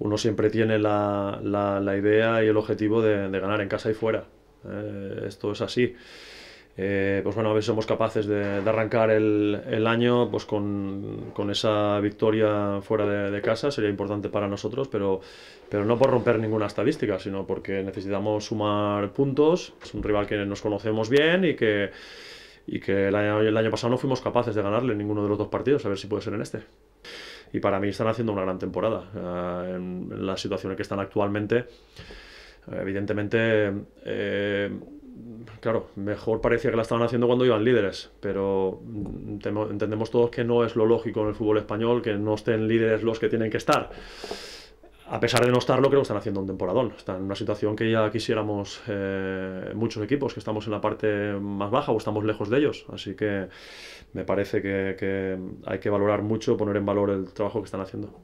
uno siempre tiene la, idea y el objetivo de, ganar en casa y fuera. Eh, esto es así. Eh, pues bueno, a ver si somos capaces de, arrancar el, año pues con, esa victoria fuera de, casa, sería importante para nosotros, pero, pero no por romper ninguna estadística, sino porque necesitamos sumar puntos, es un rival que nos conocemos bien y que, que el, año, el año pasado no fuimos capaces de ganarle en ninguno de los dos partidos, a ver si puede ser en este y para mí están haciendo una gran temporada. Eh, en, las la situación en que están actualmente, evidentemente, eh, claro, mejor parecía que la estaban haciendo cuando iban líderes, pero entendemos todos que no es lo lógico en el fútbol español que no estén líderes los que tienen que estar a pesar de no estarlo, creo que están haciendo un temporadón. Están en una situación que ya quisiéramos eh, muchos equipos, que estamos en la parte más baja o estamos lejos de ellos. Así que me parece que hay que valorar mucho, poner en valor el trabajo que están haciendo.